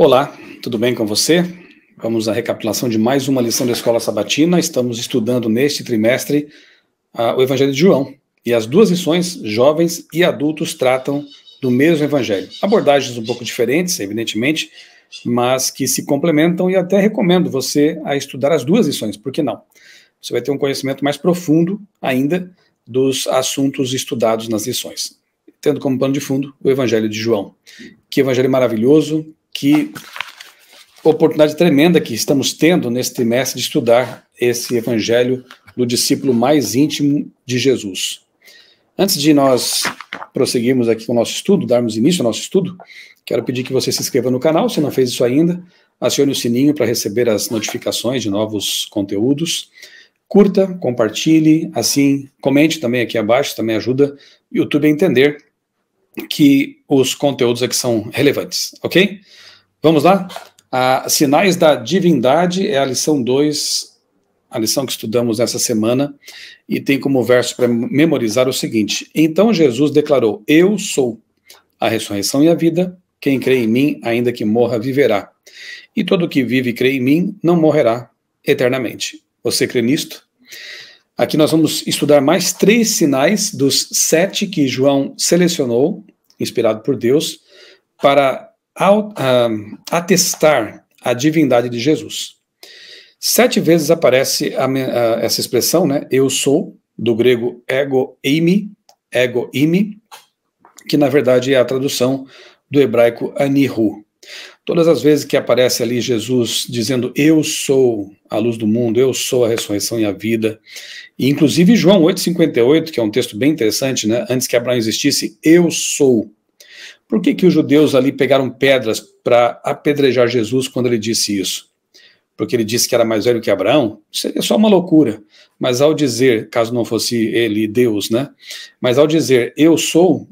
Olá, tudo bem com você? Vamos à recapitulação de mais uma lição da Escola Sabatina. Estamos estudando neste trimestre uh, o Evangelho de João. E as duas lições, jovens e adultos, tratam do mesmo Evangelho. Abordagens um pouco diferentes, evidentemente, mas que se complementam e até recomendo você a estudar as duas lições, por que não? Você vai ter um conhecimento mais profundo ainda dos assuntos estudados nas lições, tendo como pano de fundo o Evangelho de João. Que evangelho maravilhoso, que oportunidade tremenda que estamos tendo nesse trimestre de estudar esse evangelho do discípulo mais íntimo de Jesus. Antes de nós prosseguirmos aqui com o nosso estudo, darmos início ao nosso estudo, quero pedir que você se inscreva no canal, se não fez isso ainda, acione o sininho para receber as notificações de novos conteúdos. Curta, compartilhe, assim, comente também aqui abaixo, também ajuda o YouTube a entender que os conteúdos aqui são relevantes, ok? Vamos lá? Ah, Sinais da Divindade é a lição 2, a lição que estudamos nessa semana, e tem como verso para memorizar o seguinte: Então Jesus declarou: Eu sou a ressurreição e a vida. Quem crê em mim, ainda que morra, viverá. E todo que vive e crê em mim não morrerá eternamente. Você crê nisto? Aqui nós vamos estudar mais três sinais dos sete que João selecionou, inspirado por Deus, para atestar a divindade de Jesus. Sete vezes aparece a, a, essa expressão, né? Eu sou, do grego ego eimi, ego imi, que na verdade é a tradução do hebraico anihu. Todas as vezes que aparece ali Jesus dizendo eu sou a luz do mundo, eu sou a ressurreição e a vida, e inclusive João 8:58, que é um texto bem interessante, né? Antes que Abraão existisse, eu sou por que, que os judeus ali pegaram pedras para apedrejar Jesus quando ele disse isso? Porque ele disse que era mais velho que Abraão? Seria só uma loucura. Mas ao dizer, caso não fosse ele Deus, né? Mas ao dizer eu sou,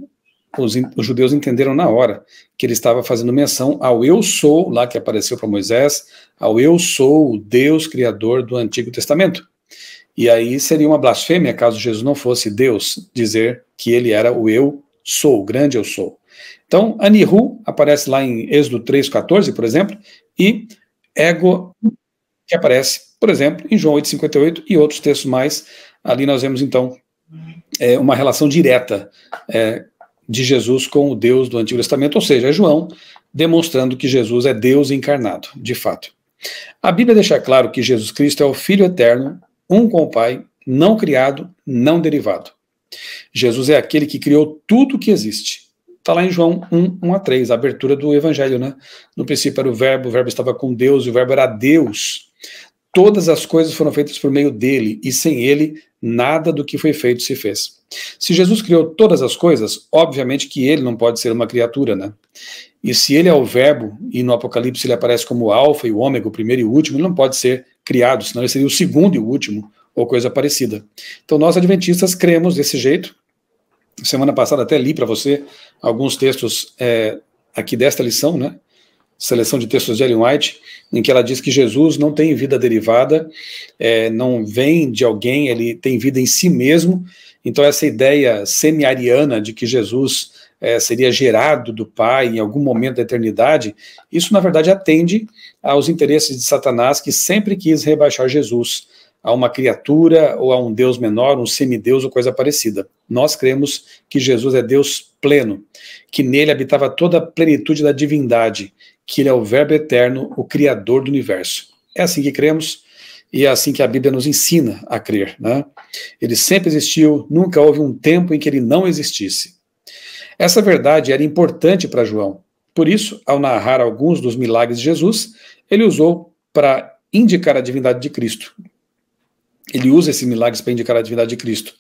os, os judeus entenderam na hora que ele estava fazendo menção ao eu sou, lá que apareceu para Moisés, ao eu sou o Deus criador do Antigo Testamento. E aí seria uma blasfêmia caso Jesus não fosse Deus dizer que ele era o eu sou, o grande eu sou. Então, Anihu aparece lá em Êxodo 3,14, por exemplo, e Ego, que aparece, por exemplo, em João 8,58 e outros textos mais. Ali nós vemos, então, é, uma relação direta é, de Jesus com o Deus do Antigo Testamento, ou seja, João demonstrando que Jesus é Deus encarnado, de fato. A Bíblia deixa claro que Jesus Cristo é o Filho eterno, um com o Pai, não criado, não derivado. Jesus é aquele que criou tudo o que existe Está lá em João 1, 1 a 3, a abertura do evangelho, né? No princípio era o verbo, o verbo estava com Deus, e o verbo era Deus. Todas as coisas foram feitas por meio dele, e sem ele, nada do que foi feito se fez. Se Jesus criou todas as coisas, obviamente que ele não pode ser uma criatura, né? E se ele é o verbo, e no Apocalipse ele aparece como o alfa e o ômega, o primeiro e o último, ele não pode ser criado, senão ele seria o segundo e o último, ou coisa parecida. Então nós adventistas cremos desse jeito, Semana passada até li para você alguns textos é, aqui desta lição, né? Seleção de textos de Ellen White, em que ela diz que Jesus não tem vida derivada, é, não vem de alguém, ele tem vida em si mesmo. Então, essa ideia semi-ariana de que Jesus é, seria gerado do Pai em algum momento da eternidade, isso, na verdade, atende aos interesses de Satanás, que sempre quis rebaixar Jesus a uma criatura ou a um Deus menor, um semideus ou coisa parecida. Nós cremos que Jesus é Deus pleno, que nele habitava toda a plenitude da divindade, que ele é o Verbo eterno, o Criador do universo. É assim que cremos e é assim que a Bíblia nos ensina a crer. Né? Ele sempre existiu, nunca houve um tempo em que ele não existisse. Essa verdade era importante para João. Por isso, ao narrar alguns dos milagres de Jesus, ele usou para indicar a divindade de Cristo, ele usa esses milagres para indicar a divindade de Cristo.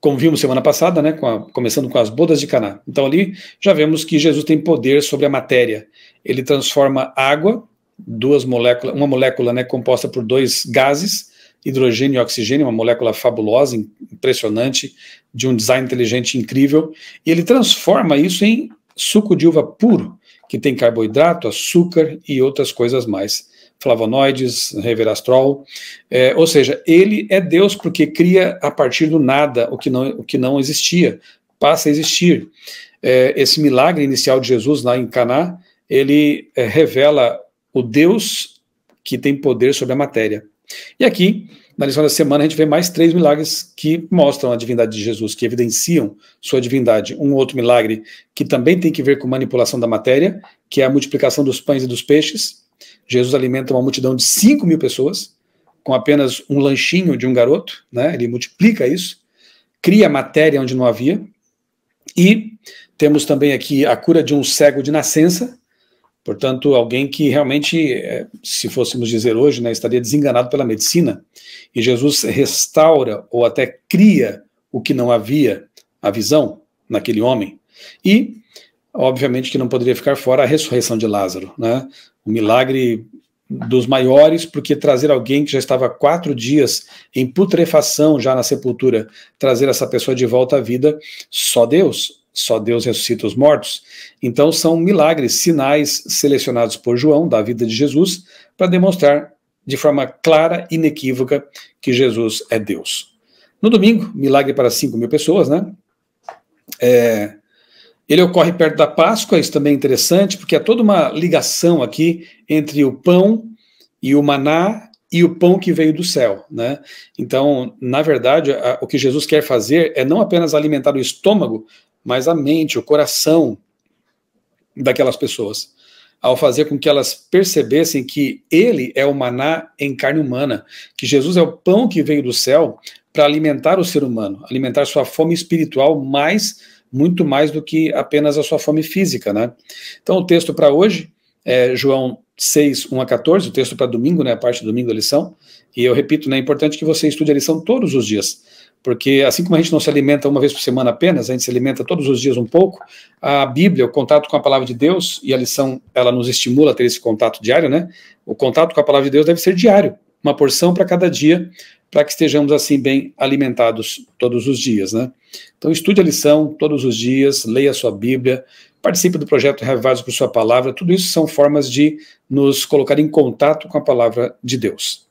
Como vimos semana passada, né, com a, começando com as bodas de Caná. Então ali já vemos que Jesus tem poder sobre a matéria. Ele transforma água, duas moléculas, uma molécula, né, composta por dois gases, hidrogênio e oxigênio, uma molécula fabulosa, impressionante, de um design inteligente incrível, e ele transforma isso em suco de uva puro, que tem carboidrato, açúcar e outras coisas mais flavonoides, reverastrol. É, ou seja, ele é Deus porque cria a partir do nada o que não, o que não existia, passa a existir. É, esse milagre inicial de Jesus lá em Caná, ele é, revela o Deus que tem poder sobre a matéria. E aqui, na lição da semana, a gente vê mais três milagres que mostram a divindade de Jesus, que evidenciam sua divindade. Um outro milagre que também tem que ver com manipulação da matéria, que é a multiplicação dos pães e dos peixes, Jesus alimenta uma multidão de 5 mil pessoas, com apenas um lanchinho de um garoto, né? ele multiplica isso, cria matéria onde não havia, e temos também aqui a cura de um cego de nascença, portanto, alguém que realmente, eh, se fôssemos dizer hoje, né, estaria desenganado pela medicina, e Jesus restaura ou até cria o que não havia, a visão naquele homem, e obviamente que não poderia ficar fora a ressurreição de Lázaro, né? um milagre dos maiores, porque trazer alguém que já estava quatro dias em putrefação já na sepultura, trazer essa pessoa de volta à vida, só Deus, só Deus ressuscita os mortos. Então são milagres, sinais selecionados por João da vida de Jesus para demonstrar de forma clara, inequívoca, que Jesus é Deus. No domingo, milagre para 5 mil pessoas, né? É, ele ocorre perto da Páscoa, isso também é interessante, porque há é toda uma ligação aqui entre o pão e o maná e o pão que veio do céu, né? Então, na verdade, a, o que Jesus quer fazer é não apenas alimentar o estômago, mas a mente, o coração daquelas pessoas, ao fazer com que elas percebessem que ele é o maná em carne humana, que Jesus é o pão que veio do céu para alimentar o ser humano, alimentar sua fome espiritual mais muito mais do que apenas a sua fome física, né? Então, o texto para hoje é João 6, 1 a 14, o texto para domingo, né, a parte do domingo da lição, e eu repito, né, é importante que você estude a lição todos os dias, porque assim como a gente não se alimenta uma vez por semana apenas, a gente se alimenta todos os dias um pouco, a Bíblia, o contato com a palavra de Deus, e a lição, ela nos estimula a ter esse contato diário, né? O contato com a palavra de Deus deve ser diário, uma porção para cada dia, para que estejamos assim bem alimentados todos os dias, né? Então estude a lição todos os dias, leia a sua Bíblia, participe do projeto Revivados por Sua Palavra, tudo isso são formas de nos colocar em contato com a palavra de Deus.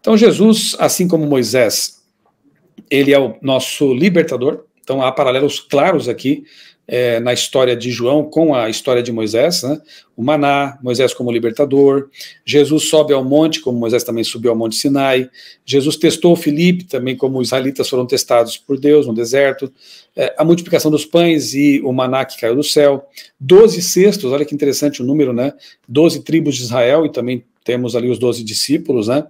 Então Jesus, assim como Moisés, ele é o nosso libertador, então há paralelos claros aqui é, na história de João com a história de Moisés, né? o maná, Moisés como libertador, Jesus sobe ao monte, como Moisés também subiu ao monte Sinai, Jesus testou Filipe, também como os israelitas foram testados por Deus no deserto, é, a multiplicação dos pães e o maná que caiu do céu, doze cestos, olha que interessante o número, né? doze tribos de Israel e também temos ali os doze discípulos, né?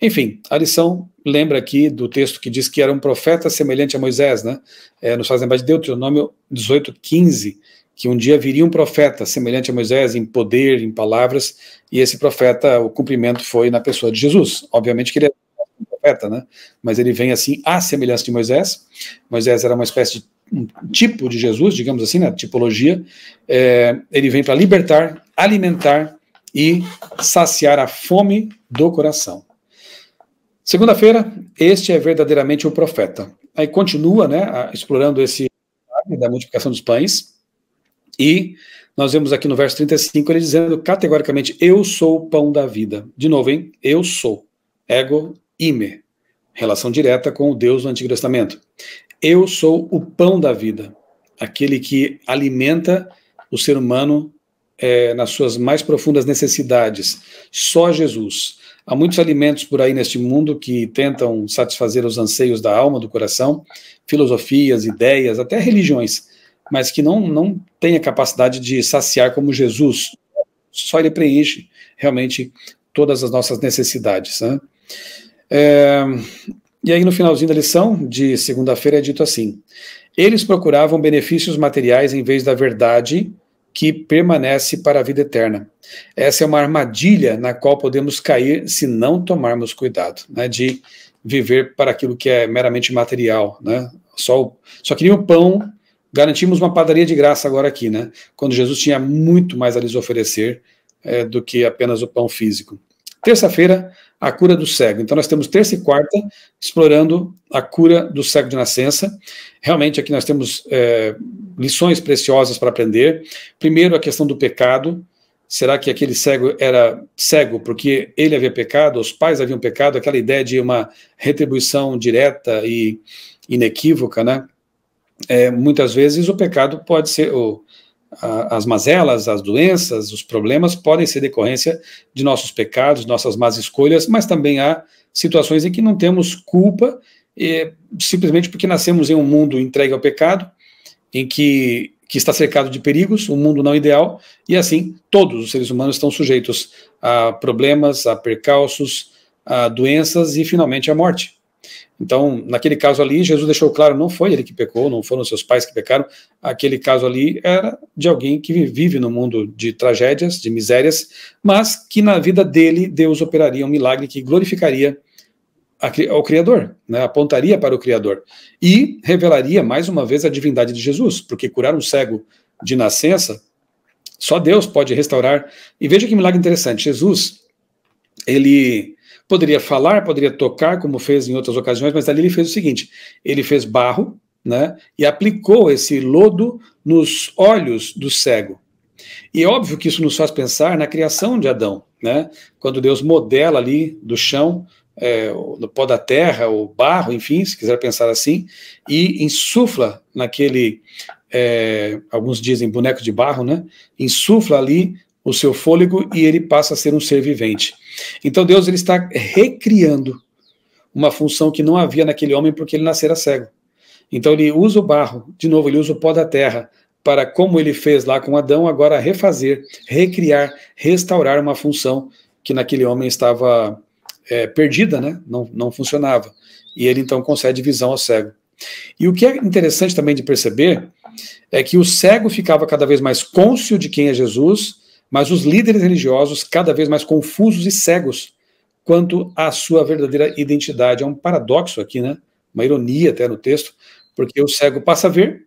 Enfim, a lição lembra aqui do texto que diz que era um profeta semelhante a Moisés, né? É, nos faz lembrar de Deuteronômio 18, 15, que um dia viria um profeta semelhante a Moisés em poder, em palavras, e esse profeta, o cumprimento foi na pessoa de Jesus. Obviamente que ele é um profeta, né? Mas ele vem assim à semelhança de Moisés. Moisés era uma espécie de um tipo de Jesus, digamos assim, né? Tipologia. É, ele vem para libertar, alimentar e saciar a fome do coração. Segunda-feira, este é verdadeiramente o profeta. Aí continua, né, explorando esse da multiplicação dos pães. E nós vemos aqui no verso 35 ele dizendo categoricamente: Eu sou o pão da vida. De novo, hein? Eu sou. Ego ime. Relação direta com o Deus do Antigo Testamento. Eu sou o pão da vida. Aquele que alimenta o ser humano é, nas suas mais profundas necessidades. Só Jesus. Há muitos alimentos por aí neste mundo que tentam satisfazer os anseios da alma, do coração, filosofias, ideias, até religiões, mas que não, não têm a capacidade de saciar como Jesus. Só ele preenche realmente todas as nossas necessidades. Né? É, e aí, no finalzinho da lição de segunda-feira, é dito assim: Eles procuravam benefícios materiais em vez da verdade que permanece para a vida eterna. Essa é uma armadilha na qual podemos cair se não tomarmos cuidado, né, de viver para aquilo que é meramente material, né? Só, só queria o pão, garantimos uma padaria de graça agora aqui, né? Quando Jesus tinha muito mais a lhes oferecer é, do que apenas o pão físico. Terça-feira, a cura do cego. Então, nós temos terça e quarta explorando a cura do cego de nascença. Realmente, aqui nós temos é, lições preciosas para aprender. Primeiro, a questão do pecado. Será que aquele cego era cego porque ele havia pecado, os pais haviam pecado? Aquela ideia de uma retribuição direta e inequívoca, né? É, muitas vezes o pecado pode ser, as mazelas, as doenças, os problemas podem ser decorrência de nossos pecados, nossas más escolhas, mas também há situações em que não temos culpa, simplesmente porque nascemos em um mundo entregue ao pecado, em que, que está cercado de perigos, um mundo não ideal, e assim todos os seres humanos estão sujeitos a problemas, a percalços, a doenças e finalmente à morte. Então, naquele caso ali, Jesus deixou claro, não foi ele que pecou, não foram seus pais que pecaram. Aquele caso ali era de alguém que vive no mundo de tragédias, de misérias, mas que na vida dele Deus operaria um milagre que glorificaria ao Criador, né, apontaria para o Criador e revelaria mais uma vez a divindade de Jesus, porque curar um cego de nascença só Deus pode restaurar. E veja que milagre interessante. Jesus, ele Poderia falar, poderia tocar, como fez em outras ocasiões, mas ali ele fez o seguinte: ele fez barro, né? E aplicou esse lodo nos olhos do cego. E é óbvio que isso nos faz pensar na criação de Adão, né? Quando Deus modela ali do chão, é, no pó da terra, o barro, enfim, se quiser pensar assim, e insufla naquele, é, alguns dizem boneco de barro, né? Insufla ali o seu fôlego e ele passa a ser um ser vivente. Então Deus ele está recriando uma função que não havia naquele homem porque ele nascera cego. Então ele usa o barro, de novo, ele usa o pó da terra para, como ele fez lá com Adão, agora refazer, recriar, restaurar uma função que naquele homem estava é, perdida, né? não, não funcionava. E ele então concede visão ao cego. E o que é interessante também de perceber é que o cego ficava cada vez mais côncio de quem é Jesus mas os líderes religiosos cada vez mais confusos e cegos quanto à sua verdadeira identidade. É um paradoxo aqui, né? Uma ironia até no texto, porque o cego passa a ver,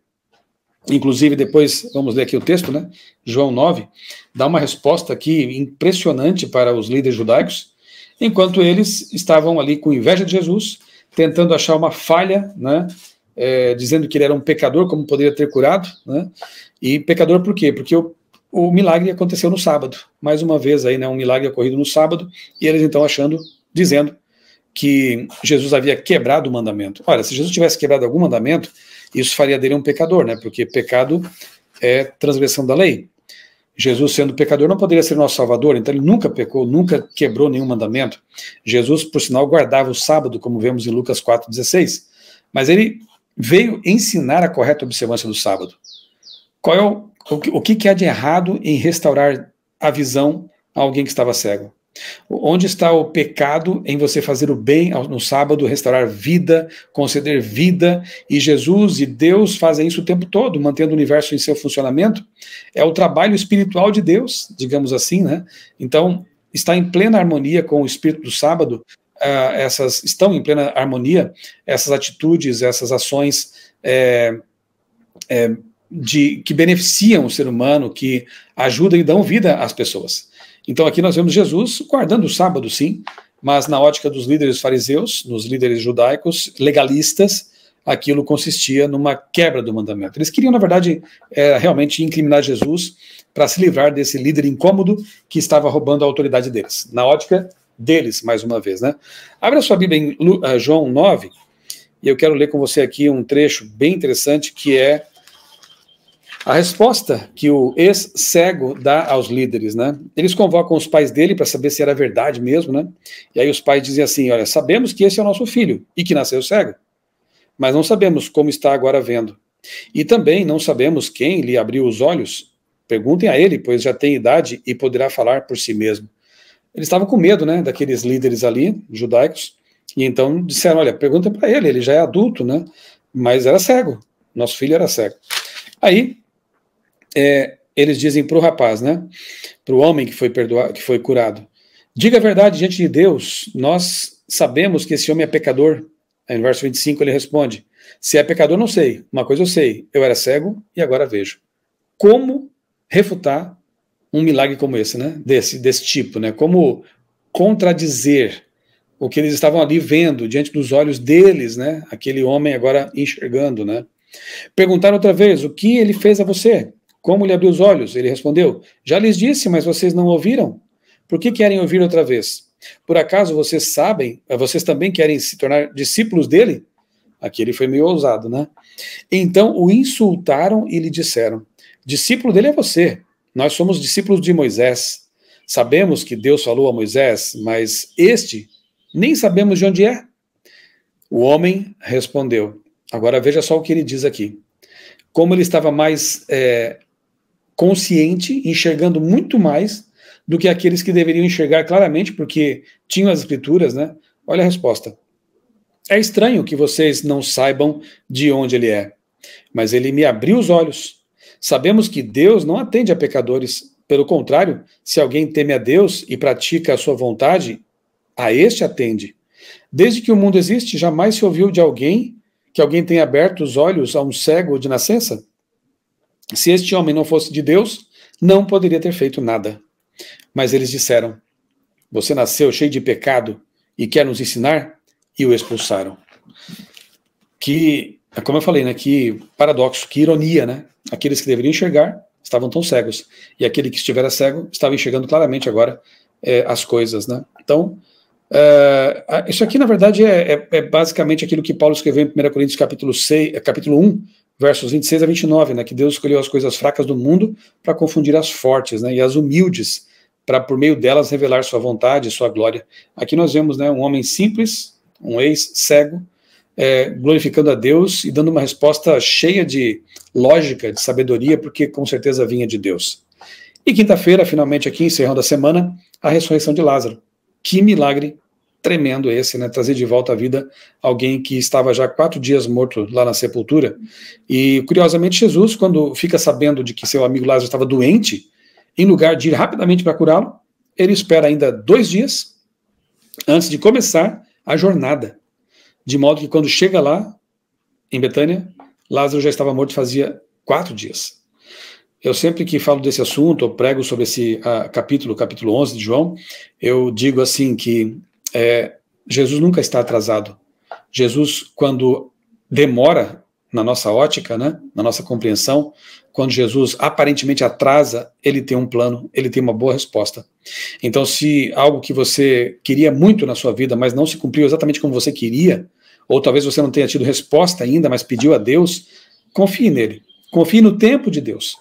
inclusive depois, vamos ler aqui o texto, né? João 9, dá uma resposta aqui impressionante para os líderes judaicos, enquanto eles estavam ali com inveja de Jesus, tentando achar uma falha, né? É, dizendo que ele era um pecador, como poderia ter curado, né? E pecador por quê? Porque o o milagre aconteceu no sábado, mais uma vez aí, né, um milagre ocorrido no sábado, e eles então achando, dizendo que Jesus havia quebrado o mandamento. Olha, se Jesus tivesse quebrado algum mandamento, isso faria dele um pecador, né, porque pecado é transgressão da lei. Jesus, sendo pecador, não poderia ser nosso salvador, então ele nunca pecou, nunca quebrou nenhum mandamento. Jesus, por sinal, guardava o sábado, como vemos em Lucas 4,16, mas ele veio ensinar a correta observância do sábado. Qual é o o que, o que há de errado em restaurar a visão a alguém que estava cego? Onde está o pecado em você fazer o bem no sábado, restaurar vida, conceder vida? E Jesus e Deus fazem isso o tempo todo, mantendo o universo em seu funcionamento. É o trabalho espiritual de Deus, digamos assim, né? Então, está em plena harmonia com o espírito do sábado, uh, essas estão em plena harmonia essas atitudes, essas ações é, é, de que beneficiam o ser humano, que ajudam e dão vida às pessoas. Então aqui nós vemos Jesus guardando o sábado, sim, mas na ótica dos líderes fariseus, nos líderes judaicos, legalistas, aquilo consistia numa quebra do mandamento. Eles queriam, na verdade, é, realmente incriminar Jesus para se livrar desse líder incômodo que estava roubando a autoridade deles. Na ótica deles, mais uma vez, né? Abra sua Bíblia em eh, João 9, e eu quero ler com você aqui um trecho bem interessante que é a resposta que o ex-cego dá aos líderes, né? Eles convocam os pais dele para saber se era verdade mesmo, né? E aí os pais dizem assim: olha, sabemos que esse é o nosso filho e que nasceu cego, mas não sabemos como está agora vendo. E também não sabemos quem lhe abriu os olhos. Perguntem a ele, pois já tem idade e poderá falar por si mesmo. Eles estavam com medo, né, daqueles líderes ali, judaicos, e então disseram: olha, pergunta para ele, ele já é adulto, né? Mas era cego, nosso filho era cego. Aí é, eles dizem para o rapaz, né? Para o homem que foi perdoado, que foi curado. Diga a verdade diante de Deus, nós sabemos que esse homem é pecador. Aí no verso 25 ele responde: Se é pecador, não sei. Uma coisa eu sei, eu era cego e agora vejo. Como refutar um milagre como esse, né? Desse, desse tipo, né? Como contradizer o que eles estavam ali vendo diante dos olhos deles, né? Aquele homem agora enxergando, né? Perguntaram outra vez: o que ele fez a você? Como lhe abriu os olhos? Ele respondeu: Já lhes disse, mas vocês não ouviram. Por que querem ouvir outra vez? Por acaso vocês sabem, eh, vocês também querem se tornar discípulos dele? Aqui ele foi meio ousado, né? Então o insultaram e lhe disseram: Discípulo dele é você. Nós somos discípulos de Moisés. Sabemos que Deus falou a Moisés, mas este nem sabemos de onde é. O homem respondeu. Agora veja só o que ele diz aqui. Como ele estava mais é, consciente, enxergando muito mais do que aqueles que deveriam enxergar claramente, porque tinham as escrituras, né? Olha a resposta. É estranho que vocês não saibam de onde ele é, mas ele me abriu os olhos. Sabemos que Deus não atende a pecadores, pelo contrário, se alguém teme a Deus e pratica a sua vontade, a este atende. Desde que o mundo existe, jamais se ouviu de alguém que alguém tenha aberto os olhos a um cego de nascença. Se este homem não fosse de Deus, não poderia ter feito nada. Mas eles disseram: Você nasceu cheio de pecado e quer nos ensinar? E o expulsaram. Que, como eu falei, né, que paradoxo, que ironia, né? Aqueles que deveriam enxergar estavam tão cegos, e aquele que estivera cego estava enxergando claramente agora é, as coisas, né? Então, Uh, isso aqui, na verdade, é, é, é, basicamente aquilo que Paulo escreveu em 1 Coríntios capítulo, 6, capítulo 1, versos 26 a 29, né, que Deus escolheu as coisas fracas do mundo para confundir as fortes, né, e as humildes, para por meio delas revelar sua vontade e sua glória. Aqui nós vemos, né, um homem simples, um ex cego, é, glorificando a Deus e dando uma resposta cheia de lógica, de sabedoria, porque com certeza vinha de Deus. E quinta-feira, finalmente aqui, encerrando a semana, a ressurreição de Lázaro. Que milagre tremendo esse, né? Trazer de volta à vida alguém que estava já quatro dias morto lá na sepultura. E curiosamente, Jesus, quando fica sabendo de que seu amigo Lázaro estava doente, em lugar de ir rapidamente para curá-lo, ele espera ainda dois dias antes de começar a jornada. De modo que quando chega lá, em Betânia, Lázaro já estava morto fazia quatro dias. Eu sempre que falo desse assunto, ou prego sobre esse uh, capítulo, capítulo 11 de João, eu digo assim que é, Jesus nunca está atrasado. Jesus, quando demora na nossa ótica, né, na nossa compreensão, quando Jesus aparentemente atrasa, ele tem um plano, ele tem uma boa resposta. Então, se algo que você queria muito na sua vida, mas não se cumpriu exatamente como você queria, ou talvez você não tenha tido resposta ainda, mas pediu a Deus, confie nele. Confie no tempo de Deus.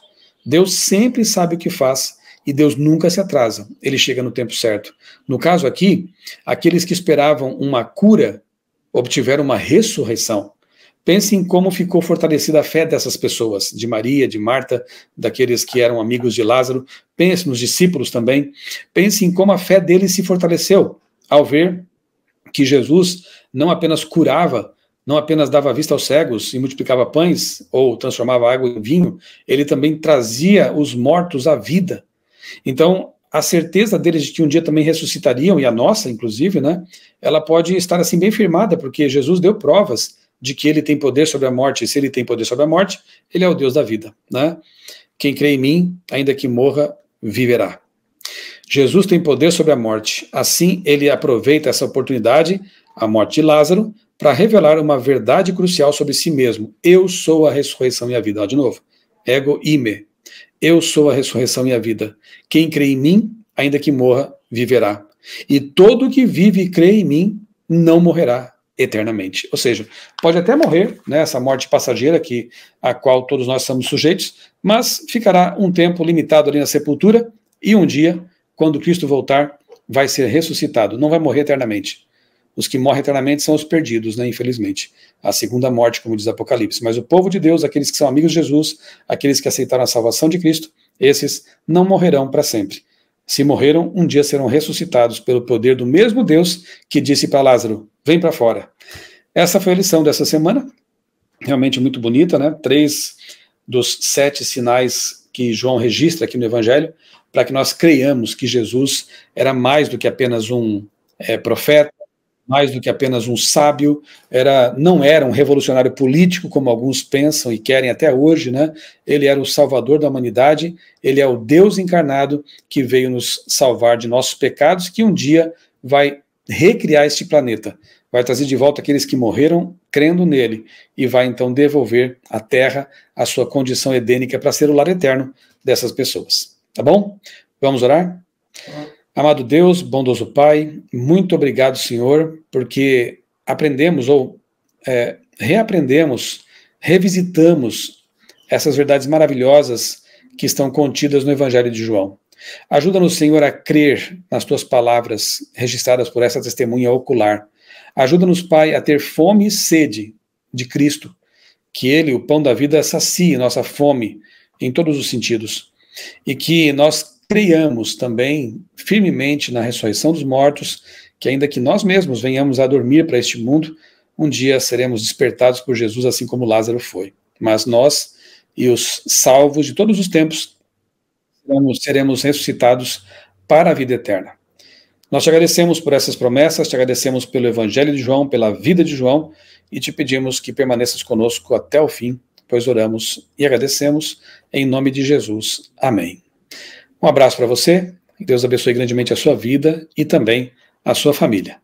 Deus sempre sabe o que faz e Deus nunca se atrasa, ele chega no tempo certo. No caso aqui, aqueles que esperavam uma cura obtiveram uma ressurreição. Pense em como ficou fortalecida a fé dessas pessoas, de Maria, de Marta, daqueles que eram amigos de Lázaro. Pense nos discípulos também. Pense em como a fé deles se fortaleceu ao ver que Jesus não apenas curava, não apenas dava vista aos cegos e multiplicava pães ou transformava água em vinho, ele também trazia os mortos à vida. Então, a certeza deles de que um dia também ressuscitariam, e a nossa, inclusive, né, ela pode estar assim bem firmada, porque Jesus deu provas de que ele tem poder sobre a morte, e se ele tem poder sobre a morte, ele é o Deus da vida. Né? Quem crê em mim, ainda que morra, viverá. Jesus tem poder sobre a morte, assim ele aproveita essa oportunidade, a morte de Lázaro, para revelar uma verdade crucial sobre si mesmo. Eu sou a ressurreição e a vida. Ó, de novo, ego ime, eu sou a ressurreição e a vida. Quem crê em mim, ainda que morra, viverá. E todo que vive e crê em mim não morrerá eternamente. Ou seja, pode até morrer, né, essa morte passageira que a qual todos nós somos sujeitos, mas ficará um tempo limitado ali na sepultura e um dia, quando Cristo voltar, vai ser ressuscitado, não vai morrer eternamente. Os que morrem eternamente são os perdidos, né, infelizmente. A segunda morte, como diz Apocalipse. Mas o povo de Deus, aqueles que são amigos de Jesus, aqueles que aceitaram a salvação de Cristo, esses não morrerão para sempre. Se morreram, um dia serão ressuscitados pelo poder do mesmo Deus que disse para Lázaro: vem para fora. Essa foi a lição dessa semana, realmente muito bonita, né? Três dos sete sinais que João registra aqui no Evangelho, para que nós creiamos que Jesus era mais do que apenas um é, profeta, mais do que apenas um sábio, era, não era um revolucionário político, como alguns pensam e querem até hoje, né? Ele era o salvador da humanidade, ele é o Deus encarnado que veio nos salvar de nossos pecados, que um dia vai recriar este planeta, vai trazer de volta aqueles que morreram crendo nele e vai então devolver à Terra a sua condição edênica para ser o lar eterno dessas pessoas. Tá bom? Vamos orar? Uhum. Amado Deus, bondoso Pai, muito obrigado, Senhor, porque aprendemos ou é, reaprendemos, revisitamos essas verdades maravilhosas que estão contidas no Evangelho de João. Ajuda-nos, Senhor, a crer nas tuas palavras registradas por essa testemunha ocular. Ajuda-nos, Pai, a ter fome e sede de Cristo, que Ele, o pão da vida, sacie nossa fome em todos os sentidos e que nós criamos também firmemente na ressurreição dos mortos, que ainda que nós mesmos venhamos a dormir para este mundo, um dia seremos despertados por Jesus, assim como Lázaro foi. Mas nós e os salvos de todos os tempos seremos ressuscitados para a vida eterna. Nós te agradecemos por essas promessas, te agradecemos pelo Evangelho de João, pela vida de João e te pedimos que permaneças conosco até o fim, pois oramos e agradecemos em nome de Jesus. Amém. Um abraço para você, Deus abençoe grandemente a sua vida e também a sua família.